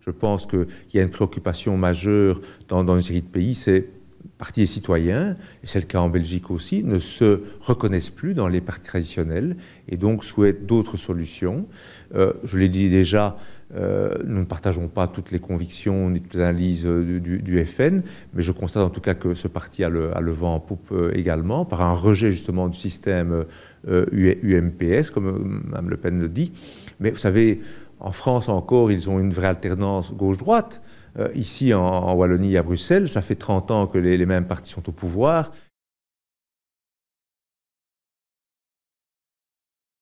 Je pense qu'il y a une préoccupation majeure dans, une série de pays, c'est partis des citoyens, et c'est le cas en Belgique aussi, ne se reconnaissent plus dans les partis traditionnels et donc souhaitent d'autres solutions. Euh, je l'ai dit déjà, euh, nous ne partageons pas toutes les convictions ni toutes les analyses euh, du, FN, mais je constate en tout cas que ce parti a le, vent en poupe également, par un rejet justement du système UMPS, comme Mme Le Pen le dit. Mais vous savez, en France encore, ils ont une vraie alternance gauche-droite. Euh, ici, en, Wallonie, à Bruxelles, ça fait 30 ans que les mêmes partis sont au pouvoir.